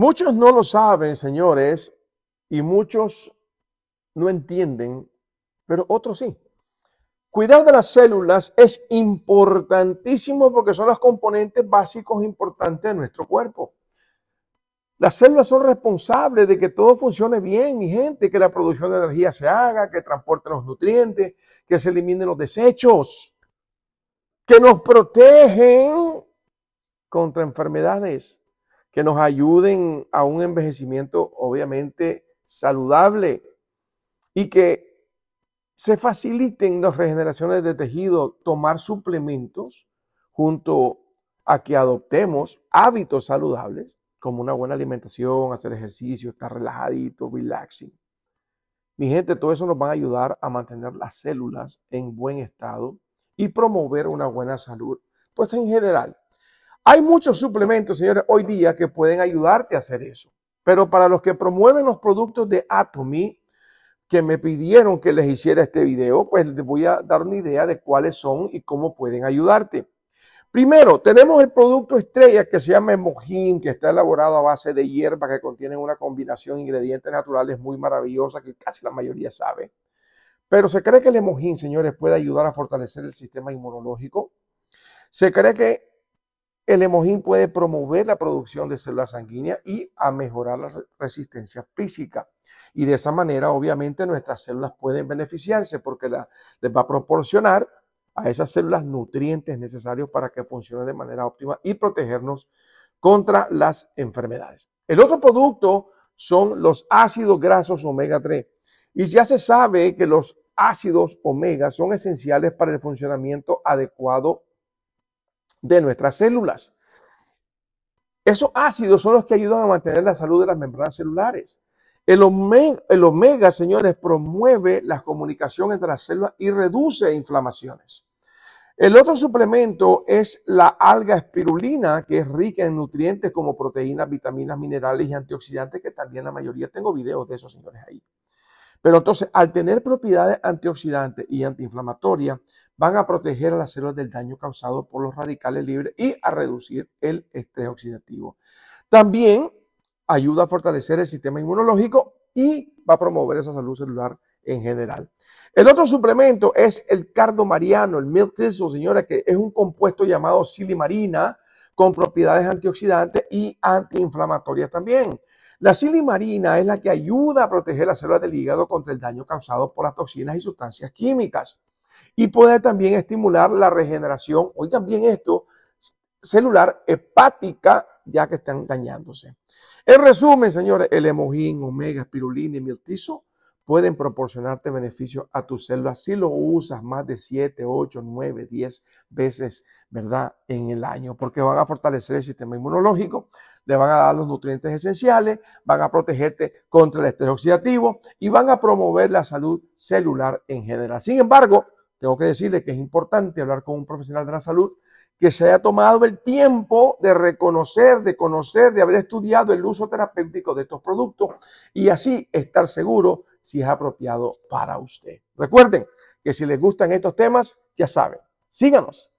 Muchos no lo saben, señores, y muchos no entienden, pero otros sí. Cuidar de las células es importantísimo porque son los componentes básicos importantes de nuestro cuerpo. Las células son responsables de que todo funcione bien, mi gente, que la producción de energía se haga, que transporten los nutrientes, que se eliminen los desechos, que nos protegen contra enfermedades, que nos ayuden a un envejecimiento obviamente saludable y que se faciliten las regeneraciones de tejido, tomar suplementos junto a que adoptemos hábitos saludables como una buena alimentación, hacer ejercicio, estar relajadito, relaxing. Mi gente, todo eso nos va a ayudar a mantener las células en buen estado y promover una buena salud, pues en general, hay muchos suplementos, señores, hoy día que pueden ayudarte a hacer eso. Pero para los que promueven los productos de Atomy, que me pidieron que les hiciera este video, pues les voy a dar una idea de cuáles son y cómo pueden ayudarte. Primero, tenemos el producto estrella que se llama Mojín, que está elaborado a base de hierba que contiene una combinación de ingredientes naturales muy maravillosa que casi la mayoría sabe. Pero se cree que el Mojín, señores, puede ayudar a fortalecer el sistema inmunológico. Se cree que el hemojín puede promover la producción de células sanguíneas y a mejorar la resistencia física. Y de esa manera, obviamente, nuestras células pueden beneficiarse porque les va a proporcionar a esas células nutrientes necesarios para que funcionen de manera óptima y protegernos contra las enfermedades. El otro producto son los ácidos grasos omega 3. Y ya se sabe que los ácidos omega son esenciales para el funcionamiento adecuado de nuestras células. Esos ácidos son los que ayudan a mantener la salud de las membranas celulares. El omega, señores, promueve la comunicación entre las células y reduce inflamaciones. El otro suplemento es la alga espirulina, que es rica en nutrientes como proteínas, vitaminas, minerales y antioxidantes, que también la mayoría, tengo videos de esos señores ahí. Pero entonces, al tener propiedades antioxidantes y antiinflamatorias, van a proteger a las células del daño causado por los radicales libres y a reducir el estrés oxidativo. También ayuda a fortalecer el sistema inmunológico y va a promover esa salud celular en general. El otro suplemento es el cardomariano, el milk señora, que es un compuesto llamado silimarina con propiedades antioxidantes y antiinflamatorias también. La silimarina es la que ayuda a proteger las células del hígado contra el daño causado por las toxinas y sustancias químicas y puede también estimular la regeneración, oigan también esto, celular hepática ya que están dañándose. En resumen, señores, el emojín omega, espirulina y miltizo pueden proporcionarte beneficios a tus células si lo usas más de 7, 8, 9, 10 veces, ¿verdad? En el año, porque van a fortalecer el sistema inmunológico, le van a dar los nutrientes esenciales, van a protegerte contra el estrés oxidativo y van a promover la salud celular en general. Sin embargo, tengo que decirle que es importante hablar con un profesional de la salud que se haya tomado el tiempo de reconocer, de conocer, de haber estudiado el uso terapéutico de estos productos y así estar seguro si es apropiado para usted. Recuerden que si les gustan estos temas, ya saben, síganos